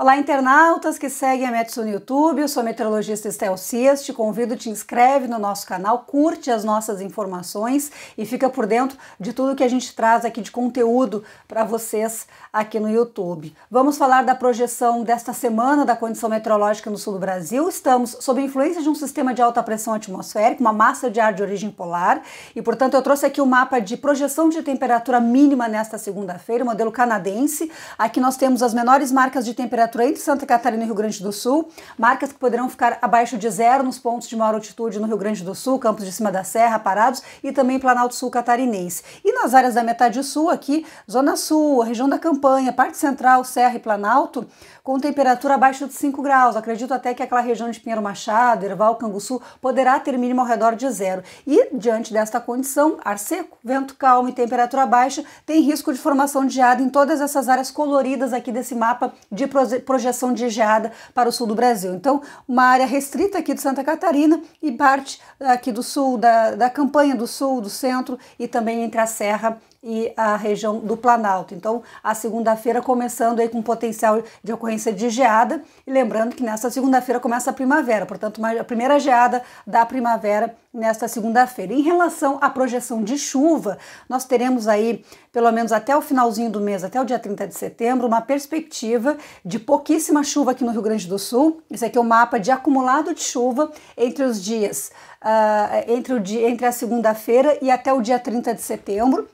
Olá, internautas que seguem a Metsu no YouTube, eu sou a meteorologista Estel Cias, te convido, te inscreve no nosso canal, curte as nossas informações e fica por dentro de tudo que a gente traz aqui de conteúdo para vocês aqui no YouTube. Vamos falar da projeção desta semana da condição meteorológica no sul do Brasil. Estamos sob a influência de um sistema de alta pressão atmosférica, uma massa de ar de origem polar, e portanto eu trouxe aqui o um mapa de projeção de temperatura mínima nesta segunda-feira, modelo canadense. Aqui nós temos as menores marcas de temperatura termômetro entre Santa Catarina e Rio Grande do Sul, marcas que poderão ficar abaixo de zero nos pontos de maior altitude no Rio Grande do Sul, Campos de Cima da Serra, Parados e também Planalto Sul Catarinense. E nas áreas da metade sul, aqui, Zona Sul, região da Campanha, parte central, Serra e Planalto, com temperatura abaixo de 5 graus. Acredito até que aquela região de Pinheiro Machado, Erval, Canguçu, poderá ter mínimo ao redor de zero. E, diante desta condição, ar seco, vento calmo e temperatura baixa, tem risco de formação de geada em todas essas áreas coloridas aqui desse mapa de projeção de geada para o sul do Brasil. Então, uma área restrita aqui de Santa Catarina e parte aqui do sul, da, da campanha do sul, do centro e também entre a serra e a região do Planalto. Então, a segunda-feira começando aí com potencial de ocorrência de geada. E lembrando que nesta segunda-feira começa a primavera, portanto, a primeira geada da primavera nesta segunda-feira. Em relação à projeção de chuva, nós teremos aí, pelo menos até o finalzinho do mês, até o dia 30 de setembro, uma perspectiva de pouquíssima chuva aqui no Rio Grande do Sul. Isso aqui é o um mapa de acumulado de chuva entre os dias, uh, entre, o dia, entre a segunda-feira e até o dia 30 de setembro.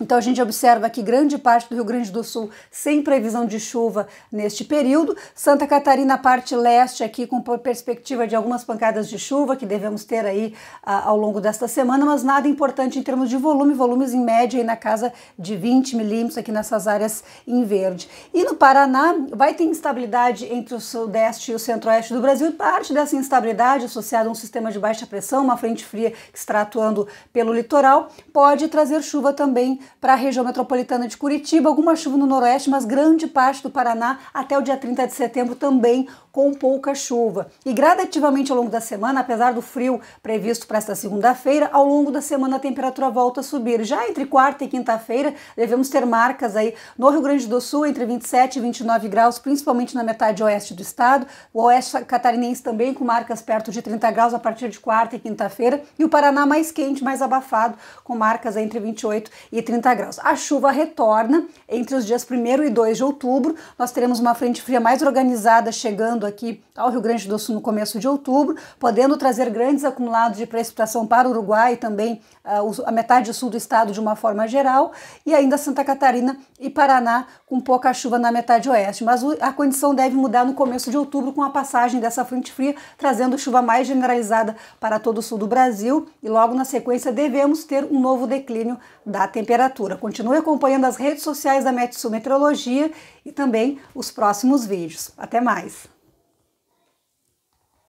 Então a gente observa que grande parte do Rio Grande do Sul sem previsão de chuva neste período. Santa Catarina, parte leste aqui com perspectiva de algumas pancadas de chuva que devemos ter aí a, ao longo desta semana, mas nada importante em termos de volume, volumes em média aí na casa de 20 milímetros aqui nessas áreas em verde. E no Paraná vai ter instabilidade entre o sudeste e o centro-oeste do Brasil. Parte dessa instabilidade associada a um sistema de baixa pressão, uma frente fria que está atuando pelo litoral, pode trazer chuva também para a região metropolitana de Curitiba, alguma chuva no noroeste, mas grande parte do Paraná até o dia 30 de setembro também com pouca chuva. E gradativamente ao longo da semana, apesar do frio previsto para esta segunda-feira, ao longo da semana a temperatura volta a subir. Já entre quarta e quinta-feira, devemos ter marcas aí no Rio Grande do Sul entre 27 e 29 graus, principalmente na metade oeste do estado. O oeste catarinense também com marcas perto de 30 graus a partir de quarta e quinta-feira. E o Paraná mais quente, mais abafado, com marcas entre 28 e 30 30 graus. A chuva retorna entre os dias 1 e 2 de outubro. Nós teremos uma frente fria mais organizada chegando aqui ao Rio Grande do Sul no começo de outubro, podendo trazer grandes acumulados de precipitação para o Uruguai e também uh, a metade sul do estado de uma forma geral, e ainda Santa Catarina e Paraná com pouca chuva na metade oeste. Mas a condição deve mudar no começo de outubro com a passagem dessa frente fria, trazendo chuva mais generalizada para todo o sul do Brasil, e logo na sequência devemos ter um novo declínio da temperatura temperatura. Continue acompanhando as redes sociais da Metsu Meteorologia e também os próximos vídeos. Até mais!